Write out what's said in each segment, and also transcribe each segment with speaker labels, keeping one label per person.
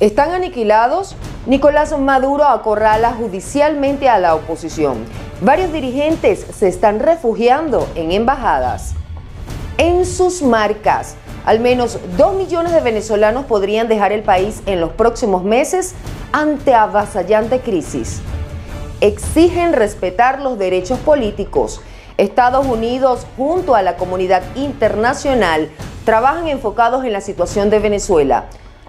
Speaker 1: Están aniquilados. Nicolás Maduro acorrala judicialmente a la oposición. Varios dirigentes se están refugiando en embajadas. En sus marcas, al menos 2 millones de venezolanos podrían dejar el país en los próximos meses ante avasallante crisis. Exigen respetar los derechos políticos. Estados Unidos junto a la comunidad internacional trabajan enfocados en la situación de Venezuela.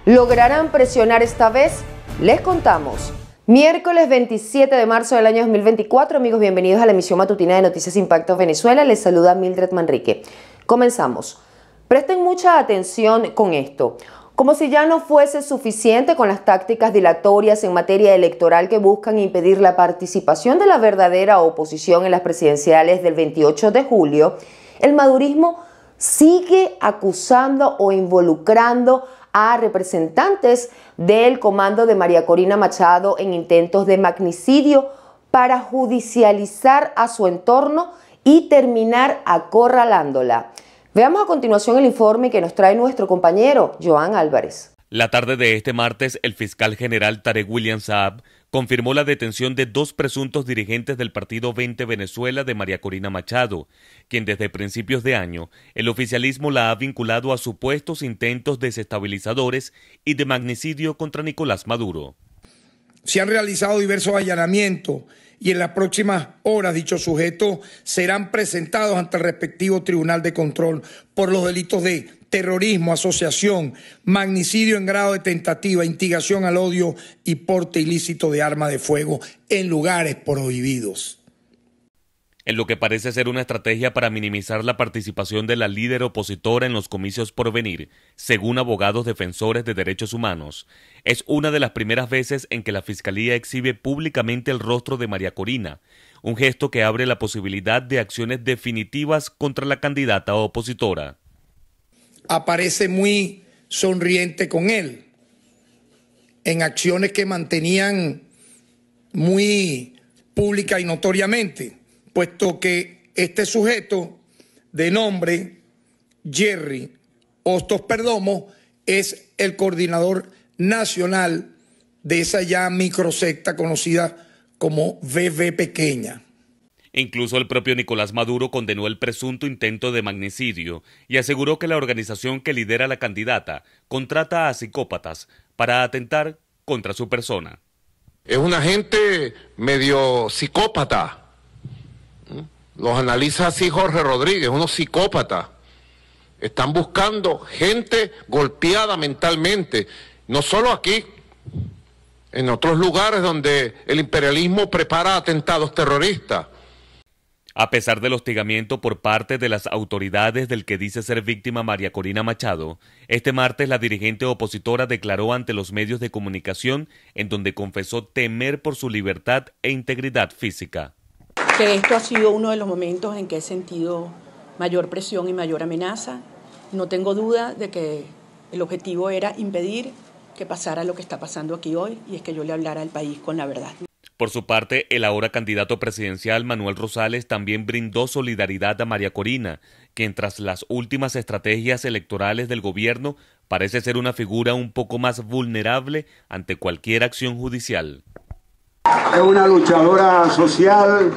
Speaker 1: ¿Lograrán presionar esta vez? Les contamos. Miércoles 27 de marzo del año 2024, amigos, bienvenidos a la emisión matutina de Noticias Impactos Venezuela. Les saluda Mildred Manrique. Comenzamos. Presten mucha atención con esto. Como si ya no fuese suficiente con las tácticas dilatorias en materia electoral que buscan impedir la participación de la verdadera oposición en las presidenciales del 28 de julio, el madurismo sigue acusando o involucrando a representantes del comando de María Corina Machado en intentos de magnicidio para judicializar a su entorno y terminar acorralándola. Veamos a continuación el informe que nos trae nuestro compañero Joan Álvarez.
Speaker 2: La tarde de este martes, el fiscal general Tarek William Saab confirmó la detención de dos presuntos dirigentes del Partido 20 Venezuela de María Corina Machado, quien desde principios de año el oficialismo la ha vinculado a supuestos intentos desestabilizadores y de magnicidio contra Nicolás Maduro. Se han realizado
Speaker 3: diversos allanamientos y en las próximas horas dichos sujetos serán presentados ante el respectivo Tribunal de Control por los delitos de terrorismo, asociación, magnicidio en grado de tentativa, instigación al odio y porte ilícito de arma de fuego en lugares prohibidos
Speaker 2: en lo que parece ser una estrategia para minimizar la participación de la líder opositora en los comicios por venir, según abogados defensores de derechos humanos. Es una de las primeras veces en que la Fiscalía exhibe públicamente el rostro de María Corina, un gesto que abre la posibilidad de acciones definitivas contra la candidata opositora.
Speaker 3: Aparece muy sonriente con él, en acciones que mantenían muy pública y notoriamente puesto que este sujeto de nombre Jerry Hostos Perdomo es el coordinador nacional de esa ya microsecta conocida como BB Pequeña.
Speaker 2: Incluso el propio Nicolás Maduro condenó el presunto intento de magnicidio y aseguró que la organización que lidera la candidata contrata a psicópatas para atentar contra su persona. Es un agente medio psicópata, los analiza así Jorge
Speaker 4: Rodríguez, unos psicópatas. Están buscando gente golpeada mentalmente, no solo aquí, en otros lugares donde el imperialismo prepara atentados terroristas.
Speaker 2: A pesar del hostigamiento por parte de las autoridades del que dice ser víctima María Corina Machado, este martes la dirigente opositora declaró ante los medios de comunicación en donde confesó temer por su libertad e integridad física
Speaker 5: que esto ha sido uno de los momentos en que he sentido mayor presión y mayor amenaza. No tengo duda de que el objetivo era impedir que pasara lo que está pasando aquí hoy y es que yo le hablara al país con la verdad.
Speaker 2: Por su parte, el ahora candidato presidencial Manuel Rosales también brindó solidaridad a María Corina, quien tras las últimas estrategias electorales del gobierno parece ser una figura un poco más vulnerable ante cualquier acción judicial.
Speaker 3: Es una luchadora social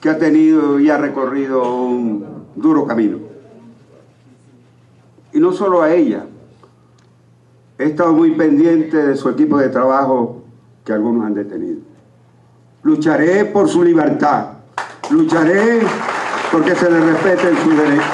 Speaker 3: que ha tenido y ha recorrido un duro camino. Y no solo a ella, he estado muy pendiente de su equipo de trabajo que algunos han detenido. Lucharé por su libertad, lucharé porque se le respeten sus derechos.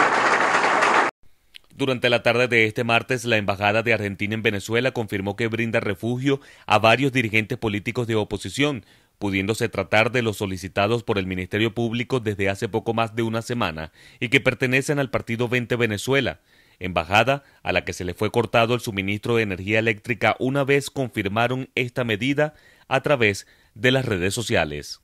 Speaker 2: Durante la tarde de este martes, la Embajada de Argentina en Venezuela confirmó que brinda refugio a varios dirigentes políticos de oposición, pudiéndose tratar de los solicitados por el Ministerio Público desde hace poco más de una semana y que pertenecen al Partido 20 Venezuela, embajada a la que se le fue cortado el suministro de energía eléctrica una vez confirmaron esta medida a través de las redes sociales.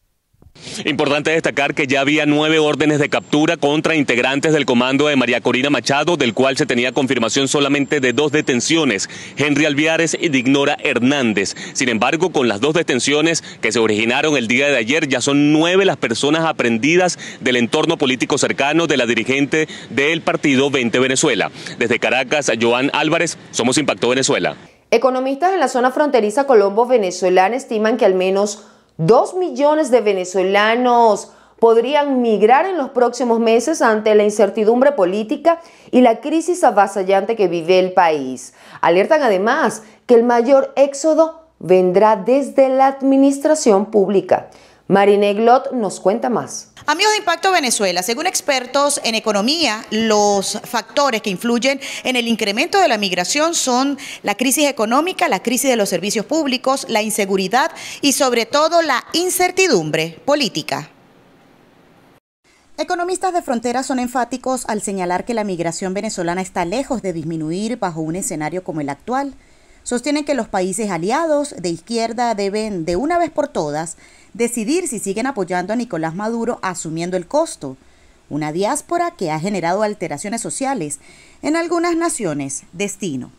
Speaker 2: Importante destacar que ya había nueve órdenes de captura contra integrantes del comando de María Corina Machado, del cual se tenía confirmación solamente de dos detenciones, Henry Alviares y Dignora Hernández. Sin embargo, con las dos detenciones que se originaron el día de ayer, ya son nueve las personas aprendidas del entorno político cercano de la dirigente del partido 20 Venezuela. Desde Caracas, Joan Álvarez, Somos Impacto Venezuela.
Speaker 1: Economistas en la zona fronteriza Colombo-Venezolana estiman que al menos Dos millones de venezolanos podrían migrar en los próximos meses ante la incertidumbre política y la crisis avasallante que vive el país. Alertan además que el mayor éxodo vendrá desde la administración pública. Marine Glot nos cuenta más.
Speaker 5: Amigos de Impacto Venezuela, según expertos en economía, los factores que influyen en el incremento de la migración son la crisis económica, la crisis de los servicios públicos, la inseguridad y sobre todo la incertidumbre política. Economistas de fronteras son enfáticos al señalar que la migración venezolana está lejos de disminuir bajo un escenario como el actual sostienen que los países aliados de izquierda deben, de una vez por todas, decidir si siguen apoyando a Nicolás Maduro asumiendo el costo, una diáspora que ha generado alteraciones sociales en algunas naciones destino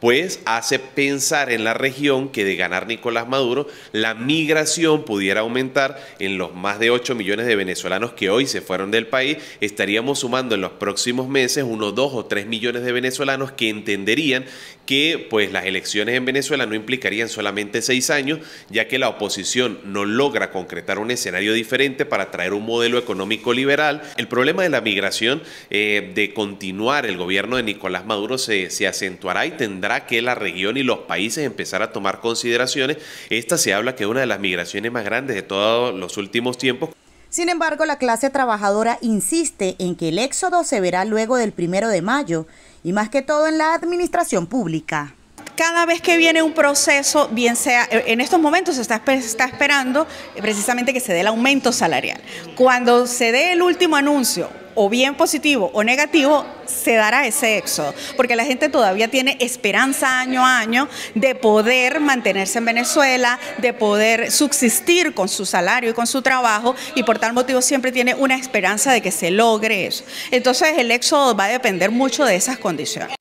Speaker 2: pues hace pensar en la región que de ganar Nicolás Maduro, la migración pudiera aumentar en los más de 8 millones de venezolanos que hoy se fueron del país. Estaríamos sumando en los próximos meses unos 2 o 3 millones de venezolanos que entenderían que pues las elecciones en Venezuela no implicarían solamente seis años, ya que la oposición no logra concretar un escenario diferente para traer un modelo económico liberal. El problema de la migración, eh, de continuar el gobierno de Nicolás Maduro, se, se, acentuará y tendrá que la región y los países empezar a tomar consideraciones. Esta se habla que es una de las migraciones más grandes de todos los últimos tiempos.
Speaker 5: Sin embargo, la clase trabajadora insiste en que el éxodo se verá luego del primero de mayo y más que todo en la administración pública cada vez que viene un proceso, bien sea, eh, en estos momentos se está, está, esperando eh, precisamente que se dé el aumento salarial. Cuando se dé el último anuncio o bien positivo o negativo, se dará ese éxodo, porque la gente todavía tiene esperanza año a año de poder mantenerse en Venezuela, de poder subsistir con su salario y con su trabajo, y por tal motivo siempre tiene una esperanza de que se logre eso. Entonces el éxodo va a depender mucho de esas condiciones.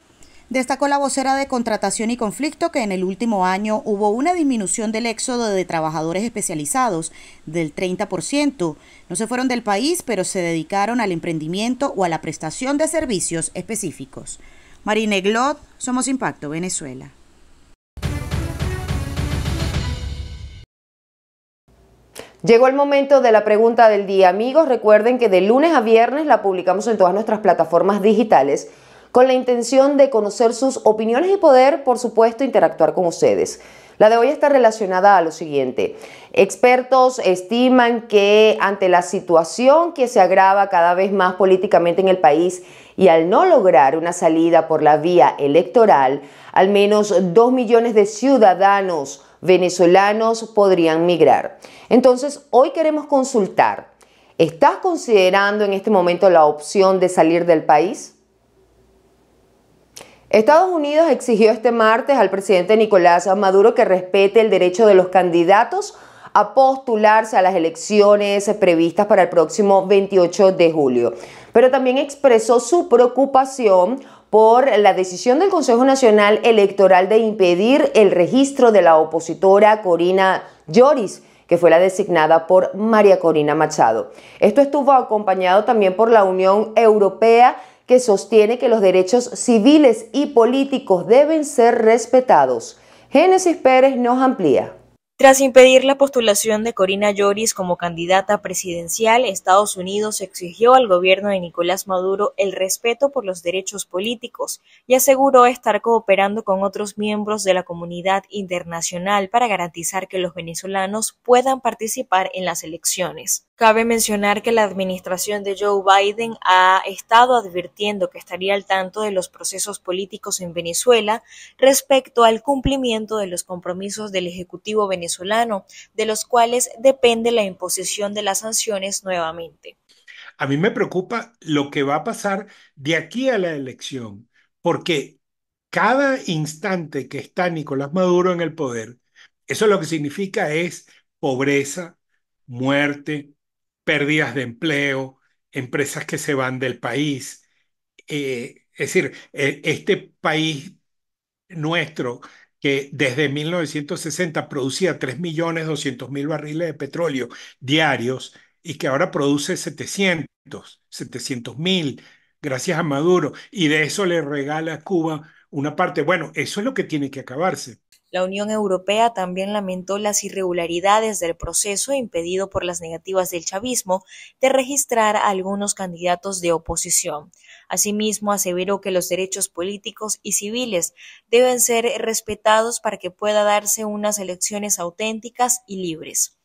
Speaker 5: Destacó la vocera de contratación y conflicto que en el último año hubo una disminución del éxodo de trabajadores especializados del 30%. No se fueron del país, pero se dedicaron al emprendimiento o a la prestación de servicios específicos. Marine Glot, Somos
Speaker 1: Impacto, Venezuela. Llegó el momento de la pregunta del día. Amigos, recuerden que de lunes a viernes la publicamos en todas nuestras plataformas digitales con la intención de conocer sus opiniones y poder, por supuesto, interactuar con ustedes. La de hoy está relacionada a lo siguiente. Expertos estiman que ante la situación que se agrava cada vez más políticamente en el país y al no lograr una salida por la vía electoral, al menos dos millones de ciudadanos venezolanos podrían migrar. Entonces, hoy queremos consultar. ¿Estás considerando en este momento la opción de salir del país? Estados Unidos exigió este martes al presidente Nicolás Maduro que respete el derecho de los candidatos a postularse a las elecciones previstas para el próximo 28 de julio. Pero también expresó su preocupación por la decisión del Consejo Nacional Electoral de impedir el registro de la opositora Corina Lloris que fue la designada por María Corina Machado. Esto estuvo acompañado también por la Unión Europea, que sostiene que los derechos civiles y políticos deben ser respetados. Génesis Pérez nos amplía. Tras impedir la
Speaker 6: postulación de Corina Lloris como candidata presidencial, Estados Unidos exigió al gobierno de Nicolás Maduro el respeto por los derechos políticos y aseguró estar cooperando con otros miembros de la comunidad internacional para garantizar que los venezolanos puedan participar en las elecciones. Cabe mencionar que la administración de Joe Biden ha estado advirtiendo que estaría al tanto de los procesos políticos en Venezuela respecto al cumplimiento de los compromisos del Ejecutivo venezolano de los cuales depende la imposición de las sanciones nuevamente.
Speaker 7: A mí me preocupa lo que va a pasar de aquí a la elección, porque cada instante que está Nicolás Maduro en el poder, eso lo que significa es pobreza, muerte, pérdidas de empleo, empresas que se van del país. Eh, es decir, e, este país nuestro que desde 1960 producía 3.200.000 barriles de petróleo diarios y que ahora produce 700, 700.000 gracias a Maduro, y de eso le regala a Cuba una parte. Bueno, eso es lo que tiene que acabarse.
Speaker 6: La Unión Europea también lamentó las irregularidades del proceso impedido por las negativas del chavismo de registrar a algunos candidatos de oposición. Asimismo, aseveró que los derechos políticos y civiles deben ser respetados para que pueda darse unas elecciones auténticas y libres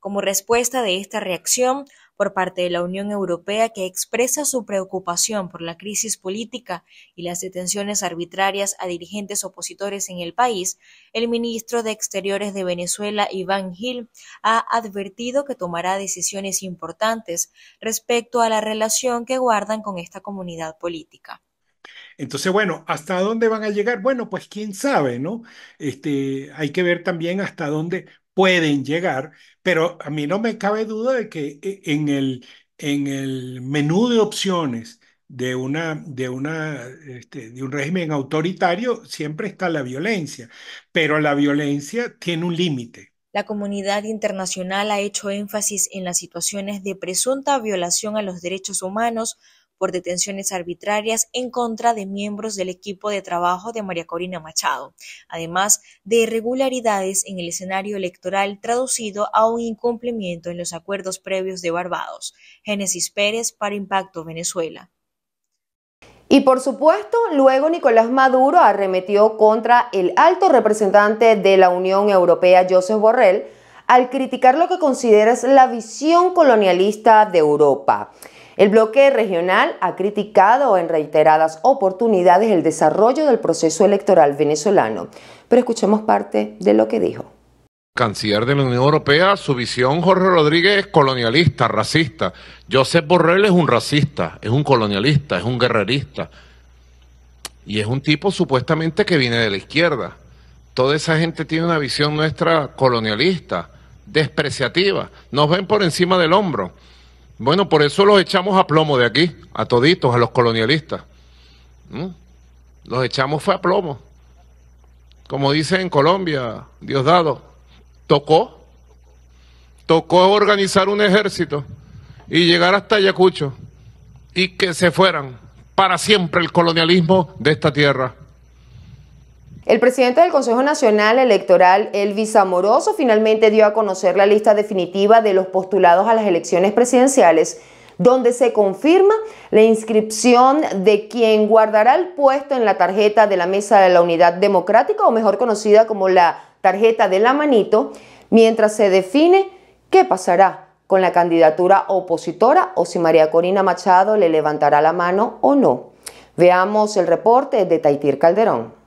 Speaker 6: como respuesta de esta reacción por parte de la Unión Europea que expresa su preocupación por la crisis política y las detenciones arbitrarias a dirigentes opositores en el país, el ministro de Exteriores de Venezuela, Iván Gil, ha advertido que tomará decisiones importantes respecto a la relación que guardan con esta comunidad política.
Speaker 7: Entonces, bueno, ¿hasta dónde van a llegar? Bueno, pues quién sabe, ¿no? Este, hay que ver también hasta dónde pueden llegar, pero a mí no me cabe duda de que eh, en el, en el menú de opciones de, una, de, una, este, de un régimen autoritario siempre está la violencia, pero la violencia tiene un límite.
Speaker 6: La comunidad internacional ha hecho énfasis en las situaciones de presunta violación a los derechos humanos por detenciones arbitrarias en contra de miembros del equipo de trabajo de María Corina Machado, además de irregularidades en el escenario electoral traducido a un incumplimiento en los acuerdos previos de Barbados. Génesis Pérez para Impacto Venezuela.
Speaker 1: Y por supuesto, luego Nicolás Maduro arremetió contra el alto representante de la Unión Europea, Joseph Borrell, al criticar lo que considera es la visión colonialista de Europa. El bloque regional ha criticado en reiteradas oportunidades el desarrollo del proceso electoral venezolano, pero escuchemos parte de lo que dijo
Speaker 4: canciller de la Unión Europea, su visión, Jorge Rodríguez, es colonialista, racista. Josep Borrell es un racista, es un colonialista, es un guerrerista. Y es un tipo supuestamente que viene de la izquierda. Toda esa gente tiene una visión nuestra colonialista, despreciativa. Nos ven por encima del hombro. Bueno, por eso los echamos a plomo de aquí, a toditos, a los colonialistas. ¿Mm? Los echamos fue a plomo. Como dice en Colombia, Diosdado, tocó, tocó organizar un ejército y llegar hasta Ayacucho y que se fueran para siempre el colonialismo de esta tierra.
Speaker 1: El presidente del Consejo Nacional Electoral, Elvis Amoroso, finalmente dio a conocer la lista definitiva de los postulados a las elecciones presidenciales, donde se confirma la inscripción de quien guardará el puesto en la tarjeta de la Mesa de la Unidad Democrática, o mejor conocida como la tarjeta de la manito, mientras se define qué pasará con la candidatura opositora o si María Corina Machado le levantará la mano o no. Veamos el reporte de Taitir Calderón.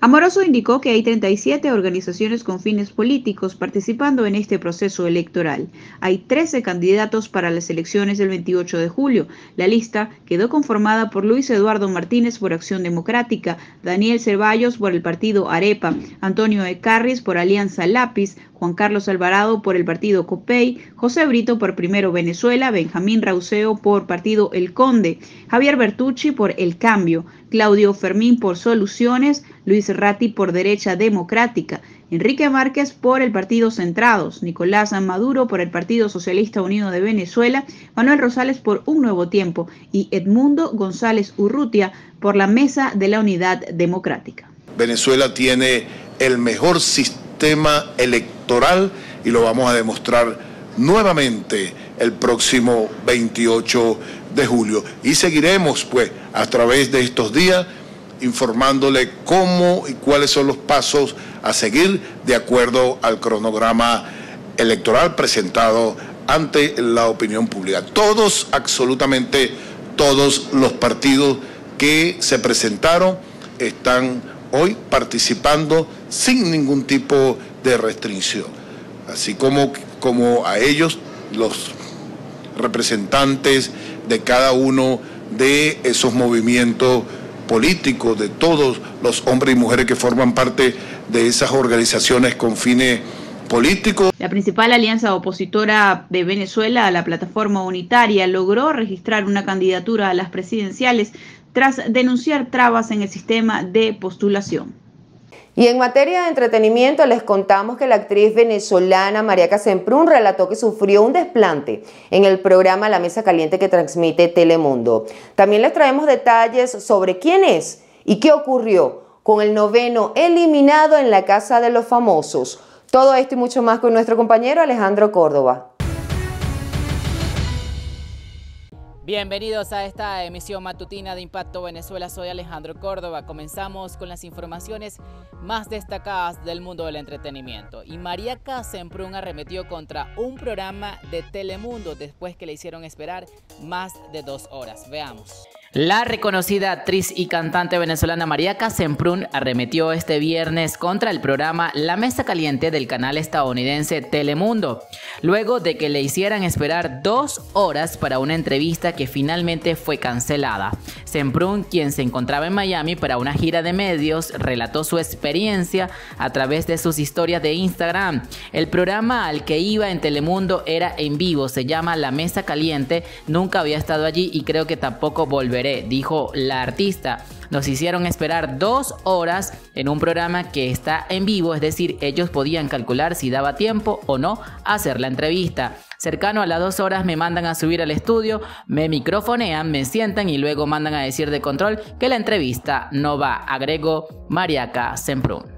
Speaker 8: Amoroso indicó que hay 37 organizaciones con fines políticos participando en este proceso electoral. Hay 13 candidatos para las elecciones del 28 de julio. La lista quedó conformada por Luis Eduardo Martínez por Acción Democrática, Daniel Cervallos por el partido Arepa, Antonio Ecarris por Alianza Lápiz, Juan Carlos Alvarado por el partido COPEI, José Brito por Primero Venezuela, Benjamín Rauseo por partido El Conde, Javier Bertucci por El Cambio, Claudio Fermín por Soluciones, Luis Ratti por Derecha Democrática, Enrique Márquez por el Partido Centrados, Nicolás Maduro por el Partido Socialista Unido de Venezuela, Manuel Rosales por Un Nuevo Tiempo y Edmundo González Urrutia por la Mesa de la Unidad Democrática.
Speaker 4: Venezuela tiene el mejor sistema tema electoral y lo vamos a demostrar nuevamente el próximo 28 de julio. Y seguiremos, pues, a través de estos días informándole cómo y cuáles son los pasos a seguir de acuerdo al cronograma electoral presentado ante la opinión pública. Todos, absolutamente todos los partidos que se presentaron están hoy participando sin ningún tipo de restricción. Así como, a ellos, los representantes de cada uno de esos movimientos políticos, de todos los hombres y mujeres que forman parte de esas organizaciones con fines políticos.
Speaker 8: La principal alianza opositora de Venezuela la plataforma unitaria logró registrar una candidatura a las presidenciales tras denunciar trabas en el sistema de
Speaker 1: postulación. Y en materia de entretenimiento les contamos que la actriz venezolana María Casemprún relató que sufrió un desplante en el programa La Mesa Caliente que transmite Telemundo. También les traemos detalles sobre quién es y qué ocurrió con el noveno eliminado en la Casa de los Famosos. Todo esto y mucho más con nuestro compañero Alejandro Córdoba.
Speaker 9: Bienvenidos a esta emisión matutina de Impacto Venezuela. Soy Alejandro Córdoba. Comenzamos con las informaciones más destacadas del mundo del entretenimiento. Y María Casemprún arremetió contra un programa de Telemundo después que le hicieron esperar más de dos horas. Veamos. La reconocida actriz y cantante venezolana María Semprún arremetió este viernes contra el programa La Mesa Caliente del canal estadounidense Telemundo, luego de que le hicieran esperar dos horas para una entrevista que finalmente fue cancelada. Semprún, quien se encontraba en Miami para una gira de medios, relató su experiencia a través de sus historias de Instagram. El programa al que iba en Telemundo era en vivo, se llama La Mesa Caliente, nunca había estado allí y creo que tampoco volverá dijo la artista. Nos hicieron esperar dos horas en un programa que está en vivo, es decir, ellos podían calcular si daba tiempo o no hacer la entrevista. Cercano a las dos horas me mandan a subir al estudio, me microfonean, me sientan y luego mandan a decir de control que la entrevista no va, agregó Mariaca Semprún.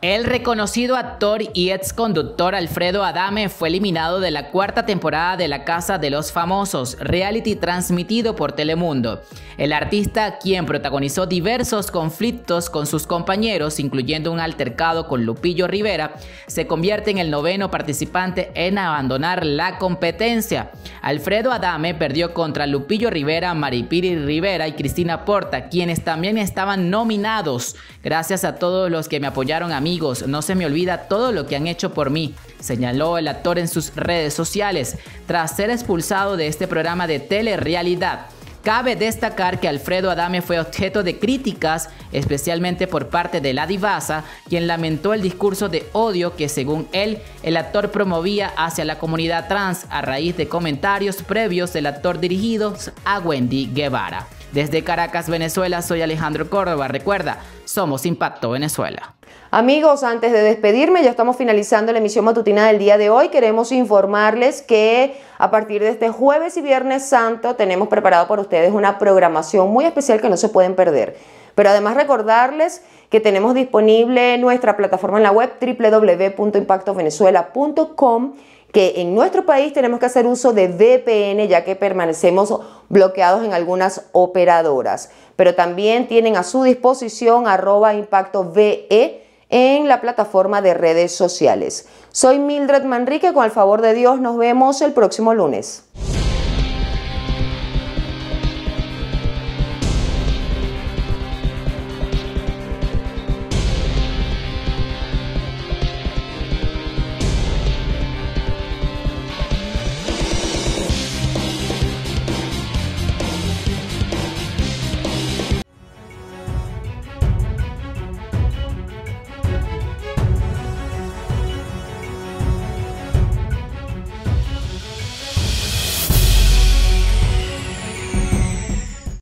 Speaker 9: El reconocido actor y ex conductor Alfredo Adame fue eliminado de la cuarta temporada de La Casa de los Famosos, reality transmitido por Telemundo. El artista, quien protagonizó diversos conflictos con sus compañeros, incluyendo un altercado con Lupillo Rivera, se convierte en el noveno participante en abandonar la competencia. Alfredo Adame perdió contra Lupillo Rivera, Maripiri Rivera y Cristina Porta, quienes también estaban nominados. Gracias a todos los que me apoyaron a mí amigos, no se me olvida todo lo que han hecho por mí, señaló el actor en sus redes sociales tras ser expulsado de este programa de telerealidad. Cabe destacar que Alfredo Adame fue objeto de críticas, especialmente por parte de la divasa, quien lamentó el discurso de odio que según él el actor promovía hacia la comunidad trans a raíz de comentarios previos del actor dirigidos a Wendy Guevara. Desde Caracas, Venezuela, soy Alejandro Córdoba. Recuerda, somos Impacto Venezuela.
Speaker 1: Amigos, antes de despedirme, ya estamos finalizando la emisión matutina del día de hoy. Queremos informarles que a partir de este jueves y viernes santo tenemos preparado para ustedes una programación muy especial que no se pueden perder. Pero además recordarles que tenemos disponible nuestra plataforma en la web www.impactovenezuela.com que en nuestro país tenemos que hacer uso de VPN ya que permanecemos bloqueados en algunas operadoras. Pero también tienen a su disposición arroba impacto VE en la plataforma de redes sociales. Soy Mildred Manrique, con el favor de Dios nos vemos el próximo lunes.